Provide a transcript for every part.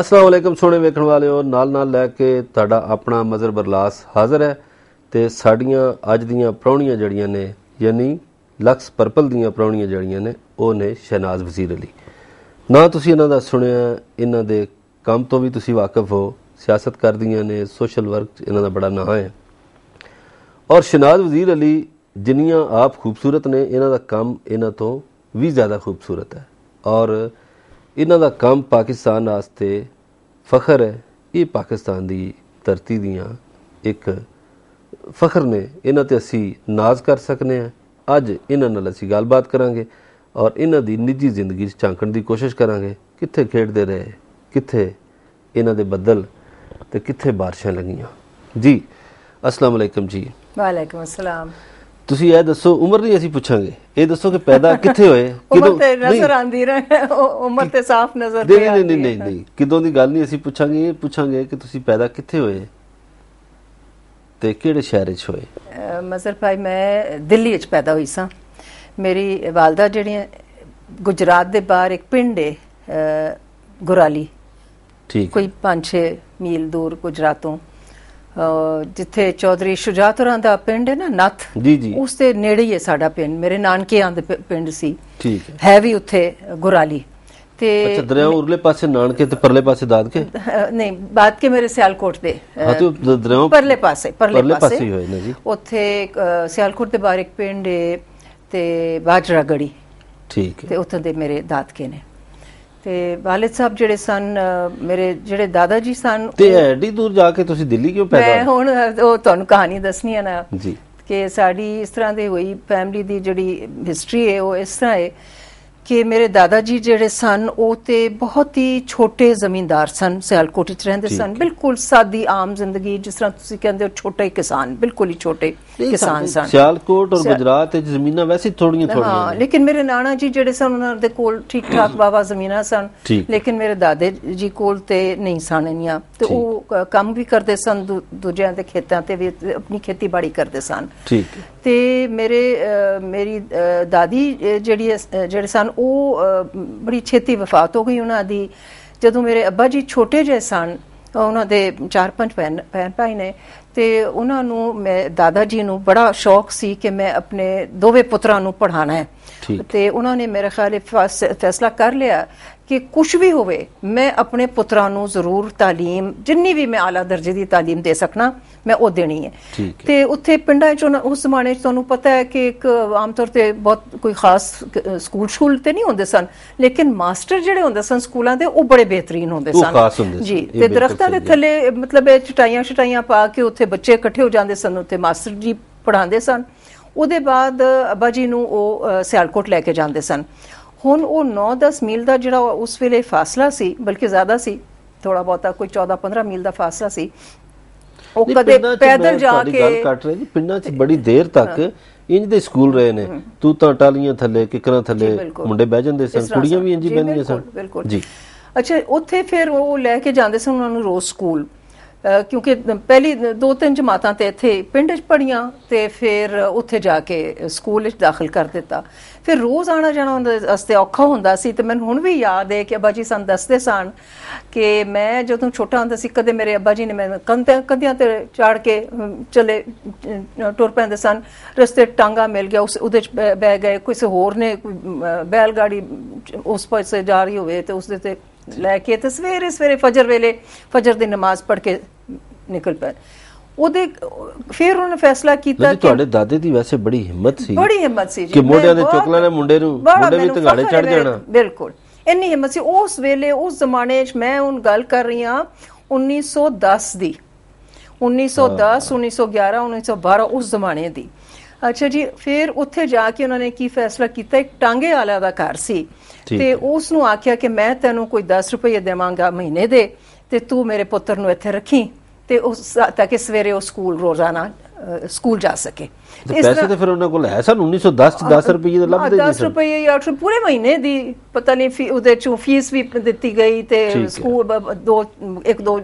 ਅਸਲਾਮ ਅਲੈਕਮ ਸੋਹਣੇ ਵੇਖਣ ਵਾਲਿਓ ਨਾਲ ਨਾਲ ਲੈ ਕੇ ਤੁਹਾਡਾ ਆਪਣਾ ਮਜ਼ਰ ਬਰਲਾਸ ਹਾਜ਼ਰ ਹੈ ਤੇ ਸਾਡੀਆਂ ਅੱਜ ਦੀਆਂ ਪ੍ਰੌਣੀਆਂ ਜੜੀਆਂ ਨੇ ਯਾਨੀ ਲਕਸ ਪਰਪਲ ਦੀਆਂ ਪ੍ਰੌਣੀਆਂ ਜੜੀਆਂ ਨੇ ਉਹ ਨੇ ਸ਼ਹਿਨਾਜ਼ ਵਜ਼ੀਰ ਅਲੀ ਨਾ ਤੁਸੀਂ ਇਹਨਾਂ ਦਾ ਸੁਣਿਆ ਇਹਨਾਂ ਦੇ ਕੰਮ ਤੋਂ ਵੀ ਤੁਸੀਂ ਵਾਕਿਫ ਹੋ ਸਿਆਸਤ ਕਰਦੀਆਂ ਨੇ ਸੋਸ਼ਲ ਵਰਕ ਇਹਨਾਂ ਦਾ ਬੜਾ ਨਾਂ ਹੈ ਔਰ ਸ਼ਹਿਨਾਜ਼ ਵਜ਼ੀਰ ਅਲੀ ਜਿੰਨੀਆਂ ਆਪ ਖੂਬਸੂਰਤ ਨੇ ਇਹਨਾਂ ਦਾ ਕੰਮ ਇਹਨਾਂ ਤੋਂ ਵੀ ਜ਼ਿਆਦਾ ਖੂਬਸੂਰਤ ਹੈ ਔਰ ਇਹਨਾਂ ਦਾ ਕੰਮ ਪਾਕਿਸਤਾਨ ਵਾਸਤੇ ਫਖਰ ਹੈ ਇਹ ਪਾਕਿਸਤਾਨ ਦੀ ਧਰਤੀ ਦੀਆਂ ਇੱਕ ਫਖਰ ਨੇ ਇਹਨਾਂ ਤੇ ਅਸੀਂ ਨਾਜ਼ ਕਰ ਸਕਨੇ ਆ ਅੱਜ ਇਹਨਾਂ ਨਾਲ ਅਸੀਂ ਗੱਲਬਾਤ ਕਰਾਂਗੇ ਔਰ ਇਹਨਾਂ ਦੀ ਨਿੱਜੀ ਜ਼ਿੰਦਗੀ ਚਾਂਕਣ ਝਾਂਕਣ ਦੀ ਕੋਸ਼ਿਸ਼ ਕਰਾਂਗੇ ਕਿੱਥੇ ਖੇਡਦੇ ਰਹੇ ਕਿੱਥੇ ਇਹਨਾਂ ਦੇ ਬੱਦਲ ਤੇ ਕਿੱਥੇ ਬਾਰਿਸ਼ਾਂ ਲੱਗੀਆਂ ਜੀ ਅਸਲਾਮ ਅਲੈਕਮ ਜੀ ਵਾਲੇਕਮ ਅਸਲਾਮ ਤੁਸੀਂ ਇਹ ਦੱਸੋ ਉਮਰ ਨਹੀਂ ਅਸੀਂ ਪੁੱਛਾਂਗੇ ਇਹ ਦੱਸੋ ਕਿ ਪੈਦਾ ਕਿੱਥੇ ਹੋਏ ਕਿਦੋਂ ਉਮਰ ਤੇ ਨਜ਼ਰ ਆਂਦੀ ਰਹੇ ਉਮਰ ਤੇ ਸਾਫ਼ ਨਜ਼ਰ ਨਹੀਂ ਨਹੀਂ ਨਹੀਂ ਨਹੀਂ ਨਹੀਂ ਕਿਦੋਂ ਦੀ ਗੱਲ ਨਹੀਂ ਅਸੀਂ ਪੁੱਛਾਂਗੇ ਇਹ ਪੁੱਛਾਂਗੇ ਕਿ ਤੁਸੀਂ ਪੈਦਾ ਕਿੱਥੇ ਹੋਏ ਤੇ ਕਿਹੜੇ ਸ਼ਹਿਰ 'ਚ ਹੋਏ ਮਜ਼ਰ ਭਾਈ ਮੈਂ ਦਿੱਲੀ 'ਚ ਪੈਦਾ ਹੋਈ ਸਾਂ ਮੇਰੀ ਵਾਲਦਾ ਜਿਹੜੀਆਂ ਗੁਜਰਾਤ ਦੇ ਬਾਹਰ ਇੱਕ ਪਿੰਡ ਹੈ ਗੁਰਾਲੀ ਠੀਕ ਕੋਈ 5-6 ਮੀਲ ਦੂਰ ਗੁਜਰਾਤੋਂ ਜਿੱਥੇ ਚੌਧਰੀ ਸ਼ੁਜਾਤੁਰਾਂ ਦਾ ਪਿੰਡ ਹੈ ਨਾ ਨਥ ਜੀ ਜੀ ਉਸ ਦੇ ਨੇੜੇ ਹੀ ਹੈ ਸਾਡਾ ਪਿੰਡ ਮੇਰੇ ਨਾਨਕੇ ਆਂ ਦੇ ਪਿੰਡ ਸੀ ਠੀਕ ਹੈ ਵੀ ਉੱਥੇ ਗੁਰਾਲੀ ਤੇ ਅੱਛਾ ਦਰਿਆ ਉਰਲੇ ਪਾਸੇ ਨਾਨਕੇ ਤੇ ਪਰਲੇ ਪਾਸੇ ਦਾਦਕੇ ਨਹੀਂ ਬਾਤ ਕੇ ਮੇਰੇ ਸਿਆਲਕੋਟ ਦੇ ਹਾਂ ਤੇ ਦਰਿਆ ਪਰਲੇ ਪਾਸੇ ਪਰਲੇ ਪਾਸੇ ਹੋਏ ਨੇ ਜੀ ਉੱਥੇ ਸਿਆਲਕੋਟ ਦੇ ਬਾਹਰ ਇੱਕ ਪਿੰਡ ਹੈ ਤੇ ਬਾਜਰਾ ਗੜੀ ਠੀਕ ਹੈ ਤੇ ਉੱਥੇ ਦੇ ਮੇਰੇ ਦਾਦਕੇ ਨੇ ਤੇ ਵਾਲਿਦ ਸਾਹਿਬ ਜਿਹੜੇ ਸਨ ਮੇਰੇ ਜਿਹੜੇ ਦਾਦਾ ਜੀ ਸਨ ਤੇ ਐਡੀ ਦੂਰ ਜਾ ਕੇ ਤੁਸੀਂ ਦਿੱਲੀ ਕਿਉਂ ਪੈਦਾ ਮੈਂ ਹੁਣ ਉਹ ਤੁਹਾਨੂੰ ਕਹਾਣੀ ਦੱਸਣੀ ਹੈ ਨਾ ਜੀ ਕਿ ਸਾਡੀ ਇਸ ਤਰ੍ਹਾਂ ਦੀ ਹੋਈ ਫੈਮਿਲੀ ਦੀ ਜਿਹੜੀ ਹਿਸਟਰੀ ਹੈ ਉਹ ਇਸ ਤਰ੍ਹਾਂ ਹੈ ਕਿ ਮੇਰੇ ਦਾਦਾ ਜੀ ਜਿਹੜੇ ਸਨ ਉਹ ਤੇ ਬਹੁਤ ਹੀ ਛੋਟੇ ਜ਼ਮੀਂਦਾਰ ਸਨ ਸਿਆਲਕੋਟ ਵਿੱਚ ਰਹਿੰਦੇ ਸਨ ਬਿਲਕੁਲ ਸਾਦੀ ਆਮ ਜ਼ਿੰਦਗੀ ਜਿਸ ਤਰ੍ਹਾਂ ਤੁਸੀਂ ਕਹਿੰਦੇ ਹੋ ਛੋਟੇ ਕਿਸਾਨ ਬਿਲਕੁਲ ਹੀ ਛੋਟੇ ਕਿਸਾਨ ਸਨ ਸਿਆਲਕੋਟ ਔਰ ਗੁਜਰਾਤ ਵਿੱਚ ਜ਼ਮੀਨਾਂ ਵੈਸੇ ਥੋੜੀਆਂ ਥੋੜੀਆਂ ਹਾਂ ਲੇਕਿਨ ਮੇਰੇ ਨਾਨਾ ਜੀ ਜਿਹੜੇ ਸਨ ਉਹਨਾਂ ਦੇ ਕੋਲ ਠੀਕ ਠਾਕ ਬਾਵਾ ਜ਼ਮੀਨਾਂ ਸਨ ਲੇਕਿਨ ਮੇਰੇ ਦਾਦੇ ਜੀ ਕੋਲ ਤੇ ਨਹੀਂ ਸਨ ਇੰਨੀਆਂ ਤੇ ਉਹ ਕੰਮ ਵੀ ਕਰਦੇ ਸਨ ਦੂਜਿਆਂ ਦੇ ਖੇਤਾਂ ਤੇ ਵੀ ਆਪਣੀ ਖੇਤੀਬਾੜੀ ਕਰਦੇ ਸਨ ਠੀਕ ਤੇ ਮੇਰੇ ਮੇਰੀ ਦਾਦੀ ਜਿਹੜੀ ਜਿਹੜੇ ਸਨ ਉਹ ਬੜੀ ਛੇਤੀ ਵਫਾਤ ਹੋ ਗਈ ਉਹਨਾਂ ਦੀ ਜਦੋਂ ਮੇਰੇ ਅੱਬਾ ਜੀ ਛੋਟੇ ਜਿਹੇ ਸਨ ਉਹਨਾਂ ਦੇ ਚਾਰ ਪੰਜ ਭੈਣ ਭਾਈ ਨੇ ਤੇ ਉਹਨਾਂ ਨੂੰ ਮੈਂ ਦਾਦਾ ਜੀ ਨੂੰ ਬੜਾ ਸ਼ੌਕ ਸੀ ਕਿ ਮੈਂ ਆਪਣੇ ਦੋਵੇਂ ਪੁੱਤਰਾਂ ਨੂੰ ਪੜ੍ਹਾਣਾ ਹੈ ਤੇ ਉਹਨਾਂ ਨੇ ਮੇਰੇ ਖਿਆਲ ਫੈਸਲਾ ਕਰ ਲਿਆ ਕਿ ਕੁਝ ਵੀ ਹੋਵੇ ਮੈਂ ਆਪਣੇ ਪੁੱਤਰਾਂ ਨੂੰ ਜ਼ਰੂਰ تعلیم ਜਿੰਨੀ ਵੀ ਮੈਂ ਆਲਾ ਦਰਜੇ ਦੀ تعلیم ਦੇ ਸਕਣਾ ਮੈਂ ਉਹ ਦੇਣੀ ਹੈ ਤੇ ਉੱਥੇ ਪਿੰਡਾਂ 'ਚ ਉਸ ਜ਼ਮਾਨੇ 'ਚ ਤੁਹਾਨੂੰ ਪਤਾ ਹੈ ਕਿ ਇੱਕ ਆਮ ਤੌਰ ਤੇ ਬਹੁਤ ਕੋਈ ਖਾਸ ਸਕੂਲ ਸ਼ੂਲ ਤੇ ਨਹੀਂ ਹੁੰਦੇ ਸਨ ਲੇਕਿਨ ਮਾਸਟਰ ਜਿਹੜੇ ਹੁੰਦੇ ਸਨ ਸਕੂਲਾਂ ਦੇ ਉਹ ਬੜੇ ਬਿਹਤਰੀਨ ਹੁੰਦੇ ਸਨ ਜੀ ਤੇ ਦਰਖਤਾਂ ਦੇ ਥੱਲੇ ਮਤਲਬ ਚਟਾਈਆਂ ਛਟਾਈਆਂ ਪਾ ਕੇ ਉੱਥੇ ਬੱਚੇ ਇਕੱਠੇ ਹੋ ਜਾਂਦੇ ਸਨ ਉੱਥੇ ਮਾਸਟਰ ਜੀ ਪੜਾਉਂਦੇ ਸਨ ਉਹਦੇ ਬਾਅਦ ਅੱਬਾ ਜੀ ਨੂੰ ਉਹ ਸਿਆਲਕੋਟ ਲੈ ਕੇ ਜਾਂਦੇ ਸਨ ਹੁਣ ਉਹ 9-10 ਮੀਲ ਦਾ ਜਿਹੜਾ ਉਸ ਵੇਲੇ ਫਾਸਲਾ ਸੀ ਬਲਕਿ ਜ਼ਿਆਦਾ ਸੀ ਥੋੜਾ ਬਹੁਤਾ ਕੋਈ 14-15 ਮੀਲ ਦਾ ਫਾਸਲਾ ਸੀ ਉਹ ਕਦੇ ਪੈਦਲ ਜਾ ਕੇ ਗੱਲ ਕੱਟ ਰਹੇ ਜੀ ਪਿੰਡਾਂ 'ਚ ਬੜੀ ਦੇਰ ਤੱਕ ਇੰਜ ਦੇ ਸਕੂਲ ਰਹੇ ਨੇ ਤੂੰ ਤਾਂ ਟਾਲੀਆਂ ਥੱਲੇ ਕਿਕਰਾਂ ਥੱਲੇ ਮੁੰਡੇ ਬਹਿ ਜਾਂਦੇ ਸਨ ਕੁੜੀਆਂ ਵੀ ਇੰਜ ਹੀ ਬਹਿੰਦੀਆਂ ਸਨ ਜੀ ਅੱਛਾ ਉੱਥੇ ਫਿਰ ਉਹ ਲੈ ਕੇ ਜਾਂਦੇ ਸਨ ਉਹਨਾਂ ਨੂੰ ਰੋਜ਼ ਸਕੂਲ ਕਿਉਂਕਿ ਪਹਿਲੀ ਦੋ ਤਿੰਨ ਜਮਾਤਾਂ ਤੇ ਇੱਥੇ ਪਿੰਡ 'ਚ ਪੜੀਆਂ ਤੇ ਫਿਰ ਉੱਥੇ ਜਾ ਕੇ ਸਕੂਲ 'ਚ ਦਾਖਲ ਕਰ ਦਿੱਤਾ ਫਿਰ ਰੋਜ਼ ਆਣਾ ਜਾਣਾ ਹੁੰਦਾ ਅਸਤੇ ਔਖਾ ਹੁੰਦਾ ਸੀ ਤੇ ਮੈਨੂੰ ਹੁਣ ਵੀ ਯਾਦ ਹੈ ਕਿ ਅੱਬਾ ਜੀ ਸਾਨੂੰ ਦੱਸਦੇ ਸਨ ਕਿ ਮੈਂ ਜਦੋਂ ਛੋਟਾ ਹੁੰਦਾ ਸੀ ਕਦੇ ਮੇਰੇ ਅੱਬਾ ਜੀ ਨੇ ਮੈਨੂੰ ਕੰਧਿਆਂ ਕੰਧਿਆਂ ਤੇ ਚਾੜ ਕੇ ਚਲੇ ਟੁਰ ਪੈਂਦੇ ਸਨ ਰਸਤੇ ਟਾਂਗਾ ਮਿਲ ਗਿਆ ਉਸ ਉਹਦੇ 'ਚ ਬਹਿ ਗਏ ਕਿਸੇ ਹੋਰ ਨੇ ਬੈਲ ਗਾੜੀ ਉਸ ਪਾਸੇ ਜਾ ਰਹੀ ਹੋਵੇ ਤੇ ਉਸ ਦੇ ਤੇ ਲੈ ਕੇ ਤੇ ਸਵੇਰੇ ਸਵੇਰੇ ਫਜਰ ਵੇਲੇ ਫਜਰ ਦੀ ਨਮਾਜ਼ ਪੜ੍ਹ ਕੇ ਨਿਕਲ ਪਏ ਉਹਦੇ ਫਿਰ ਉਹਨੇ ਫੈਸਲਾ ਕੀਤਾ ਕਿ ਤੁਹਾਡੇ ਦਾਦੇ ਦੀ ਵੈਸੇ ਬੜੀ ਹਿੰਮਤ ਸੀ ਬੜੀ ਹਿੰਮਤ ਸੀ ਕਿ ਮੋਢਿਆਂ ਦੇ ਚੋਕਲਾ ਨੇ ਮੁੰਡੇ ਨੂੰ ਮੁੰਡੇ ਵੀ ਤਗਾੜੇ ਚੜ ਜਾਣਾ ਬਿਲਕੁਲ ਇੰਨੀ ਹਿੰਮਤ ਸੀ ਉਸ ਵੇਲੇ ਉਸ ਜ਼ਮਾਨੇ 'ਚ ਮੈਂ ਹੁਣ ਗੱਲ ਕਰ ਰਹੀ ਹਾਂ 1910 ਦੀ 1910 1911 1912 ਉਸ ਜ਼ਮਾਨੇ ਦੀ ਅੱਛਾ ਜੀ ਫਿਰ ਉੱਥੇ ਜਾ ਕੇ ਉਹਨਾਂ ਨੇ ਕੀ ਫੈਸਲਾ ਕੀਤਾ ਇੱਕ ਟਾਂਗੇ ਵਾਲਾ ਦਾ ਘਰ ਸੀ ਤੇ ਉਸ ਨੂੰ ਆਖਿਆ ਕਿ ਮੈਂ ਤੈਨੂੰ ਕੋਈ 10 ਰੁਪਏ ਦੇਵਾਂਗਾ ਮਹੀਨੇ ਦੇ ਤੇ ਤੂੰ ਮੇਰੇ ਪੁੱਤਰ ਨੂੰ ਇੱਥੇ ਰੱਖੀ ਤੇ ਉਸ ਤਾਂ ਕਿ ਸਵੇਰੇ ਉਹ ਸਕੂਲ ਰੋਜ਼ਾਨਾ ਸਕੂਲ ਜਾ ਸਕੇ ਤੇ ਪੈਸੇ ਤੇ ਫਿਰ ਉਹਨਾਂ ਕੋਲ ਹੈ ਸਨ 1910 ਚ 10 ਰੁਪਏ ਦੇ ਲੱਭਦੇ ਜੀ 10 ਰੁਪਏ ਜਾਂ 8 ਪੂਰੇ ਮਹੀਨੇ ਦੀ ਪਤਾ ਨਹੀਂ ਫੀ ਉਹਦੇ ਚੋਂ ਫੀਸ ਵੀ ਦਿੱਤੀ ਗਈ ਤੇ ਸਕੂਲ ਦੋ ਇੱਕ ਦੋ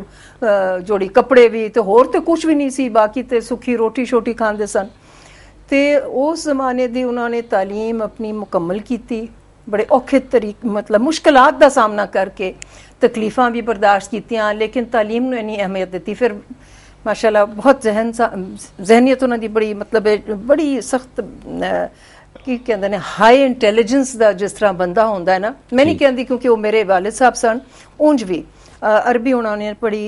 ਜੋੜੀ ਕੱਪੜੇ ਵੀ ਤੇ ਹੋਰ ਤੇ ਕੁਝ ਵੀ ਨਹੀਂ ਸੀ ਬਾਕੀ ਤੇ ਸੁੱਕੀ ਰੋਟੀ ਛੋਟੀ ਖਾਂਦੇ ਸਨ ते उस जमाने दी उन्होंने तालीम अपनी मुकम्मल की बड़े औखे तरीक मतलब मुश्किल का सामना करके तकलीफा भी बर्दाश्त कितिया लेकिन तालीम ने इन्नी अहमियत दी फिर माशाला बहुत जहन सा जहनीयत उन्होंने बड़ी मतलब बड़ी सख्त की कहते हैं हाई इंटेलीजेंस का जिस तरह बंदा होंगे ना मैं नहीं कहती क्योंकि वो मेरे वालिद साहब सन उंज भी अरबी उन्होंने बड़ी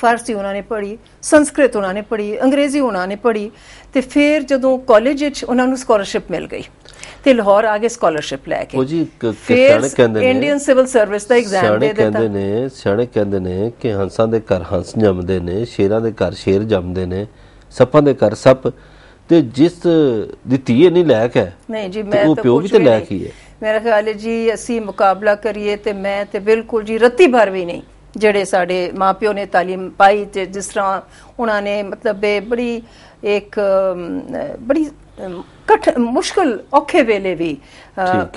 ਫਾਰਸੀ ਉਹਨਾਂ ਨੇ ਪੜ੍ਹੀ ਸੰਸਕ੍ਰਿਤ ਉਹਨਾਂ ਨੇ ਪੜ੍ਹੀ ਅੰਗਰੇਜ਼ੀ ਉਹਨਾਂ ਨੇ ਪੜ੍ਹੀ ਤੇ ਫਿਰ ਜਦੋਂ ਕਾਲਜ ਵਿੱਚ ਉਹਨਾਂ ਨੂੰ ਸਕਾਲਰਸ਼ਿਪ ਮਿਲ ਗਈ ਤੇ ਲਾਹੌਰ ਆ ਕੇ ਸਕਾਲਰਸ਼ਿਪ ਲੈ ਕੇ ਉਹ ਜੀ ਸਿਆਣੇ ਕਹਿੰਦੇ ਨੇ ਇੰਡੀਅਨ ਸਿਵਲ ਸਰਵਿਸ ਦਾ ਐਗਜ਼ਾਮ ਦੇ ਦਿੱਤਾ ਕਹਿੰਦੇ ਨੇ ਸਿਆਣੇ ਕਹਿੰਦੇ ਨੇ ਕਿ ਹੰਸਾਂ ਦੇ ਘਰ ਹੰਸ ਜੰਮਦੇ ਨੇ ਸ਼ੇਰਾਂ ਦੇ ਘਰ ਸ਼ੇਰ ਜੰਮਦੇ ਨੇ ਸੱਪਾਂ ਦੇ ਘਰ ਸੱਪ ਤੇ ਜਿਸ ਦੀ ਧੀਏ ਨਹੀਂ ਲੈ ਕੇ ਨਹੀਂ ਜੀ ਮੈਂ ਤਾਂ ਉਹ ਪਿਓ ਵੀ ਤੇ ਲੈ ਕੇ ਹੀ ਹੈ ਮੇਰਾ ਖਿਆਲ ਹੈ ਜੀ ਅਸੀਂ ਮੁਕਾਬਲਾ ਕਰੀਏ ਤੇ ਮੈਂ ਤੇ ਬਿਲਕੁਲ ਜੀ ਰੱਤੀ ਭਰ ਵੀ ਨਹੀਂ ਜਿਹੜੇ ਸਾਡੇ ਮਾਪਿਓ ਨੇ تعلیم ਪਾਈ ਤੇ ਜਿਸ ਤਰ੍ਹਾਂ ਉਹਨਾਂ ਨੇ ਮਤਲਬ ਬੜੀ ਇੱਕ ਬੜੀ ਕਠ ਮੁਸ਼ਕਲ ਔਖੇ ਵੇਲੇ ਵੀ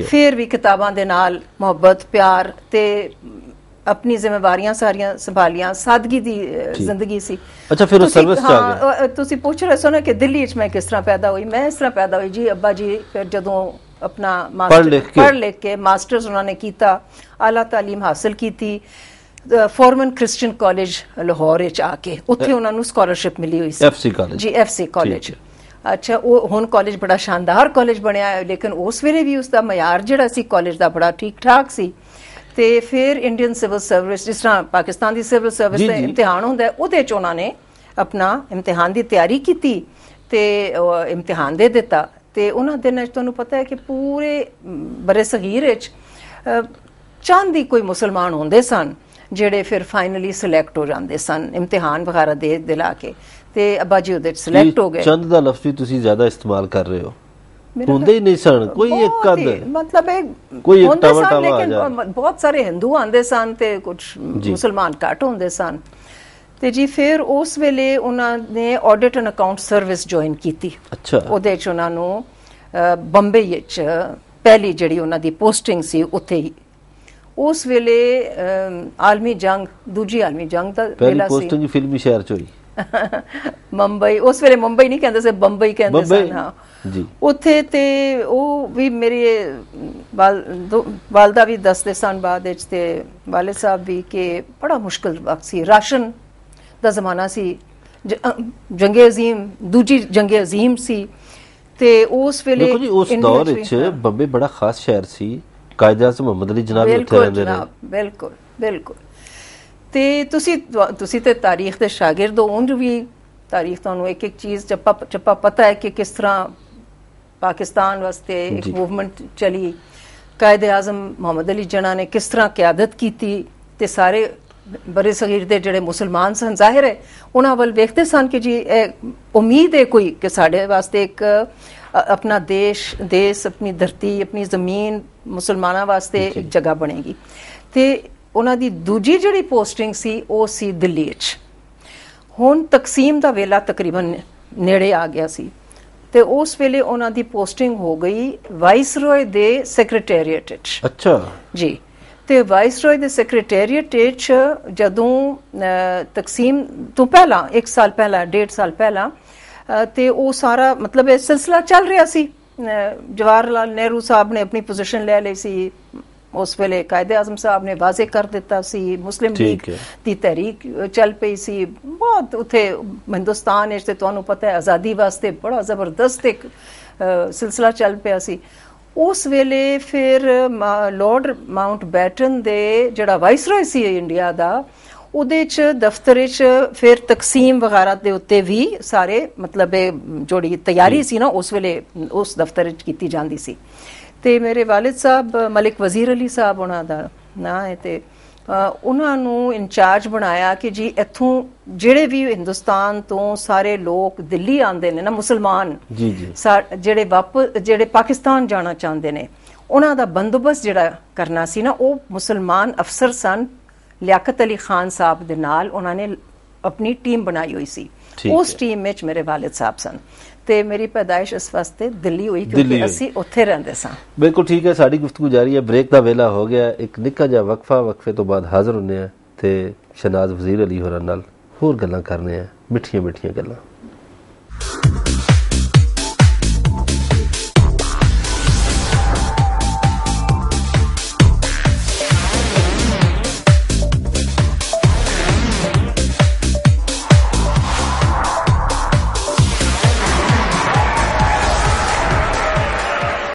ਫੇਰ ਵੀ ਕਿਤਾਬਾਂ ਦੇ ਨਾਲ ਮੁਹੱਬਤ ਪਿਆਰ ਤੇ ਆਪਣੀ ਜ਼ਿੰਮੇਵਾਰੀਆਂ ਸਾਰੀਆਂ ਸੰਭਾਲੀਆਂ ਸਾਦਗੀ ਦੀ ਜ਼ਿੰਦਗੀ ਸੀ ਅੱਛਾ ਫਿਰ ਉਹ ਸਰਵਿਸ ਚ ਆ ਗਏ ਤੁਸੀਂ ਪੁੱਛ ਰਹੇ ਸੋ ਨਾ ਕਿ ਦਿੱਲੀ ਵਿੱਚ ਮੈਂ ਕਿਸ ਤਰ੍ਹਾਂ ਪੈਦਾ ਹੋਈ ਮੈਂ ਇਸ ਤਰ੍ਹਾਂ ਪੈਦਾ ਹੋਈ ਜੀ ਅੱਬਾ ਜੀ ਫਿਰ ਜਦੋਂ ਆਪਣਾ ਮਾਸਟਰ ਪੜ੍ਹ ਲਿਖ ਕੇ ਮਾਸਟਰਸ ਉਹਨਾਂ ਨੇ ਕੀਤਾ ਆਲਾ تعلیم ਹਾਸਲ ਕੀਤੀ ਫੋਰਮਨ ਕ੍ਰਿਸਚੀਅਨ ਕਾਲਜ ਲਾਹੌਰ ਵਿੱਚ ਆ ਕੇ ਉੱਥੇ ਉਹਨਾਂ ਨੂੰ ਸਕਾਲਰਸ਼ਿਪ ਮਿਲੀ ਹੋਈ ਸੀ ਐਫਸੀ ਕਾਲਜ ਜੀ ਐਫਸੀ ਕਾਲਜ ਅੱਛਾ ਉਹ ਹੁਣ ਕਾਲਜ ਬੜਾ ਸ਼ਾਨਦਾਰ ਕਾਲਜ ਬਣਿਆ ਹੈ ਲੇਕਿਨ ਉਸ ਵੇਲੇ ਵੀ ਉਸ ਦਾ ਮਿਆਰ ਜਿਹੜਾ ਸੀ ਕਾਲਜ ਦਾ ਬੜਾ ਠੀਕ ਠਾਕ ਸੀ ਤੇ ਫਿਰ ਇੰਡੀਅਨ ਸਿਵਲ ਸਰਵਿਸ ਜਿਸ ਤਰ੍ਹਾਂ ਪਾਕਿਸਤਾਨ ਦੀ ਸਿਵਲ ਸਰਵਿਸ ਦਾ ਇਮਤਿਹਾਨ ਹੁੰਦਾ ਹੈ ਉਹਦੇ 'ਚ ਉਹਨਾਂ ਨੇ ਆਪਣਾ ਇਮਤਿਹਾਨ ਦੀ ਤਿਆਰੀ ਕੀਤੀ ਤੇ ਇਮਤਿਹਾਨ ਦੇ ਦਿੱਤਾ ਤੇ ਉਹਨਾਂ ਦਿਨਾਂ 'ਚ ਤੁਹਾਨੂੰ ਪਤਾ ਹੈ ਕਿ ਪੂਰੇ ਬਰੇ ਸਗੀਰ 'ਚ ਚਾਂਦੀ ਕੋਈ ਮੁਸਲਮਾਨ ਹੁੰਦੇ ਸਨ ਜਿਹੜੇ ਫਿਰ ਫਾਈਨਲੀ ਸਿਲੈਕਟ ਹੋ ਜਾਂਦੇ ਸਨ ਇਮਤਿਹਾਨ ਵਗੈਰਾ ਦੇ ਦਿਲਾ ਕੇ ਤੇ ਅੱਬਾ ਜੀ ਉਹਦੇ ਸਿਲੈਕਟ ਹੋ ਗਏ ਚੰਦ ਦਾ ਲਫ਼ਜ਼ ਵੀ ਤੁਸੀਂ ਜ਼ਿਆਦਾ ਇਸਤੇਮਾਲ ਕਰ ਰਹੇ ਹੋ ਹੁੰਦੇ ਹੀ ਨਹੀਂ ਸਨ ਕੋਈ ਇੱਕ ਕਦ ਮਤਲਬ ਇਹ ਕੋਈ ਇੱਕ ਟਾਵਾ ਟਾਵਾ ਆ ਜਾ ਬਹੁਤ ਸਾਰੇ ਹਿੰਦੂ ਆਂਦੇ ਸਨ ਤੇ ਕੁਝ ਮੁਸਲਮਾਨ ਘੱਟ ਹੁੰਦੇ ਸਨ ਤੇ ਜੀ ਫਿਰ ਉਸ ਵੇਲੇ ਉਹਨਾਂ ਨੇ audit and account service join ਕੀਤੀ ਅੱਛਾ ਉਹਦੇ ਚ ਉਹਨਾਂ ਨੂੰ ਬੰਬੇ ਵਿੱਚ ਪਹਿਲੀ ਜਿਹੜੀ ਉਹਨਾਂ ਦੀ ਪੋਸਟਿੰਗ ਸੀ ਉੱਥੇ ਹੀ ਉਸ ਵੇਲੇ ਆਲਮੀ ਜੰਗ ਦੂਜੀ ਆਲਮੀ ਜੰਗ ਦਾ ਵੇਲਾ ਸੀ ਪੋਸਟਿੰਗ ਫਿਲਮੀ ਸ਼ਹਿਰ ਚ ਹੋਈ ਮੁੰਬਈ ਉਸ ਵੇਲੇ ਮੁੰਬਈ ਨਹੀਂ ਕਹਿੰਦੇ ਸੀ ਬੰਬਈ ਕਹਿੰਦੇ ਸਨ ਹਾਂ ਜੀ ਉੱਥੇ ਤੇ ਉਹ ਵੀ ਮੇਰੇ ਵਾਲਦਾ ਵੀ ਦੱਸਦੇ ਸਨ ਬਾਅਦ ਵਿੱਚ ਤੇ ਵਾਲੇ ਸਾਹਿਬ ਵੀ ਕਿ ਬੜਾ ਮੁਸ਼ਕਲ ਵਕਤ ਸੀ ਰਾਸ਼ਨ ਦਾ ਜ਼ਮਾਨਾ ਸੀ ਜੰਗੇ ਅਜ਼ੀਮ ਦੂਜੀ ਜੰਗੇ ਅਜ਼ੀਮ ਸੀ ਤੇ ਉਸ ਵੇਲੇ ਦੇਖੋ ਜੀ ਉਸ ਦੌਰ ਵਿੱਚ ਬੰਬੇ ਬੜਾ ਖਾਸ ਸ਼ਹਿਰ ਸੀ ਕਾਇਦ ਆਜ਼ਮ ਮੁਹੰਮਦ ਅਲੀ ਜਨਾਬ ਉੱਥੇ ਰਹਿੰਦੇ ਨੇ ਬਿਲਕੁਲ ਬਿਲਕੁਲ ਤੇ ਤੁਸੀਂ ਤੁਸੀਂ ਤੇ ਤਾਰੀਖ ਦੇ ਸ਼ਾਗਿਰਦ ਹੋ ਉਂਝ ਵੀ ਤਾਰੀਖ ਤੁਹਾਨੂੰ ਇੱਕ ਇੱਕ ਚੀਜ਼ ਚੱਪਾ ਚੱਪਾ ਪਤਾ ਹੈ ਕਿ ਕਿਸ ਤਰ੍ਹਾਂ ਪਾਕਿਸਤਾਨ ਵਾਸਤੇ ਇੱਕ ਮੂਵਮੈਂਟ ਚਲੀ ਕਾਇਦ ਆਜ਼ਮ ਮੁਹੰਮਦ ਅਲੀ ਜਨਾ ਨੇ ਕਿਸ ਤਰ੍ਹਾਂ ਕਿਆਦਤ ਕੀਤੀ ਤੇ ਸਾਰੇ ਬਰੇ ਸਗੀਰ ਦੇ ਜਿਹੜੇ ਮੁਸਲਮਾਨ ਸਨ ਜ਼ਾਹਿਰ ਹੈ ਉਹਨਾਂ ਵੱਲ ਵੇਖਦੇ ਸਨ ਕਿ ਜੀ ਇਹ ਉਮੀਦ ਹੈ ਕੋਈ ਕਿ ਸਾਡੇ ਵਾਸਤੇ ਇੱਕ ਆਪਣਾ ਦੇਸ਼ ਦੇਸ਼ ਆਪਣੀ ਧਰਤੀ ਆਪਣੀ ਜ਼ਮੀਨ ਮੁਸਲਮਾਨਾਂ ਵਾਸਤੇ ਇੱਕ ਜਗ੍ਹਾ ਬਣੇਗੀ ਤੇ ਉਹਨਾਂ ਦੀ ਦੂਜੀ ਜਿਹੜੀ ਪੋਸਟਿੰਗ ਸੀ ਉਹ ਸੀ ਦਿੱਲੀ 'ਚ ਹੁਣ ਤਕਸੀਮ ਦਾ ਵੇਲਾ ਤਕਰੀਬਨ ਨੇੜੇ ਆ ਗਿਆ ਸੀ ਤੇ ਉਸ ਵੇਲੇ ਉਹਨਾਂ ਦੀ ਪੋਸਟਿੰਗ ਹੋ ਗਈ ਵਾਇਸਰੋਏ ਦੇ ਸੈਕਟਰੀਏਟ ਵਿੱਚ ਅੱਛਾ ਜੀ ਤੇ ਵਾਇਸਰੋਏ ਦੇ ਸੈਕਟਰੀਏਟ ਵਿੱਚ ਜਦੋਂ ਤਕਸੀਮ ਤੋਂ ਪਹਿਲਾਂ 1 ਸਾਲ ਪਹਿਲਾਂ 1.5 ਸਾਲ ਪਹਿਲਾਂ ਤੇ ਉਹ ਸਾਰਾ ਮਤਲਬ ਇਹ ਸਿਲਸਿਲਾ ਚੱਲ ਰਿਹਾ ਸੀ ਜਵਾਹਰ ਲਾਲ ਨਹਿਰੂ ਸਾਹਿਬ ਨੇ ਆਪਣੀ ਪੋਜੀਸ਼ਨ ਲੈ ਲਈ ਸੀ ਉਸ ਵੇਲੇ ਕਾਇਦੇ ਆਜ਼ਮ ਸਾਹਿਬ ਨੇ ਵਾਜ਼ੇ ਕਰ ਦਿੱਤਾ ਸੀ ਮੁਸਲਿਮ ਲੀਗ ਦੀ ਤਹਿਰੀਕ ਚੱਲ ਪਈ ਸੀ ਬਹੁਤ ਉਥੇ ਹਿੰਦੁਸਤਾਨ ਇਸ ਤੇ ਤੁਹਾਨੂੰ ਪਤਾ ਹੈ ਆਜ਼ਾਦੀ ਵਾਸਤੇ ਬੜਾ ਜ਼ਬਰਦਸਤ ਇੱਕ ਸਿਲਸਿਲਾ ਚੱਲ ਪਿਆ ਸੀ ਉਸ ਵੇਲੇ ਫਿਰ ਲਾਰਡ ਮਾਉਂਟ ਬੈਟਨ ਦੇ ਜਿਹੜਾ ਵਾਇਸਰਾਏ ਸੀ ਇੰਡੀਆ ਦਾ ਉਹਦੇ ਚ ਦਫ਼ਤਰੇ ਚ ਫਿਰ ਤਕਸੀਮ ਵਗਾਰਾ ਦੇ ਉੱਤੇ ਵੀ ਸਾਰੇ ਮਤਲਬ ਜੋੜੀ ਤਿਆਰੀ ਸੀ ਨਾ ਉਸ ਵੇਲੇ ਉਸ ਦਫ਼ਤਰ ਚ ਕੀਤੀ ਜਾਂਦੀ ਸੀ ਤੇ ਮੇਰੇ ਵਾਲਿਦ ਸਾਹਿਬ ਮਲਿਕ ਵਜ਼ੀਰ ਅਲੀ ਸਾਹਿਬ ਉਹਨਾਂ ਦਾ ਨਾ ਹੈ ਤੇ ਉਹਨਾਂ ਨੂੰ ਇੰਚਾਰਜ ਬਣਾਇਆ ਕਿ ਜੀ ਇੱਥੋਂ ਜਿਹੜੇ ਵੀ ਹਿੰਦੁਸਤਾਨ ਤੋਂ ਸਾਰੇ ਲੋਕ ਦਿੱਲੀ ਆਉਂਦੇ ਨੇ ਨਾ ਮੁਸਲਮਾਨ ਜੀ ਜੀ ਜਿਹੜੇ ਵਾਪਸ ਜਿਹੜੇ ਪਾਕਿਸਤਾਨ ਜਾਣਾ ਚਾਹੁੰਦੇ ਨੇ ਉਹਨਾਂ ਦਾ ਬੰਦੋਬਸਤ ਜਿਹੜਾ ਕਰਨਾ ਸੀ ਨਾ ਉਹ ਮੁਸਲਮਾਨ ਅਫਸਰ ਸਨ ਲਿਆਕਤ ਅਲੀ ਖਾਨ ਸਾਹਿਬ ਦੇ ਨਾਲ ਉਹਨਾਂ ਨੇ ਆਪਣੀ ਟੀਮ ਬਣਾਈ ਹੋਈ ਸੀ ਉਸ ਟੀਮ ਵਿੱਚ ਮੇਰੇ ਵਾਲਿਦ ਸਾਹਿਬ ਸਨ ਤੇ ਮੇਰੀ ਪੈਦਾਇਸ਼ ਇਸ ਵਾਸਤੇ ਦਿੱਲੀ ਹੋਈ ਕਿਉਂਕਿ ਅਸੀਂ ਉੱਥੇ ਰਹਿੰਦੇ ਸਾਂ ਬਿਲਕੁਲ ਠੀਕ ਹੈ ਸਾਡੀ ਗੁਫ਼ਤਗੂ ਜਾਰੀ ਹੈ ਬ੍ਰੇਕ ਦਾ ਵੇਲਾ ਹੋ ਗਿਆ ਇੱਕ ਨਿੱਕਾ ਜਿਹਾ ਵਕਫਾ ਵਕਫੇ ਤੋਂ ਬਾਅਦ ਹਾਜ਼ਰ ਹੁੰਨੇ ਆ ਤੇ ਸ਼ਨਾਜ਼ ਵਜ਼ੀਰ ਅਲੀ ਹੋਰਾਂ ਨਾਲ ਹੋਰ ਗੱਲਾਂ ਕਰਨੇ ਆ ਮਿੱਠੀਆਂ ਮਿੱਠੀਆਂ ਗੱਲਾਂ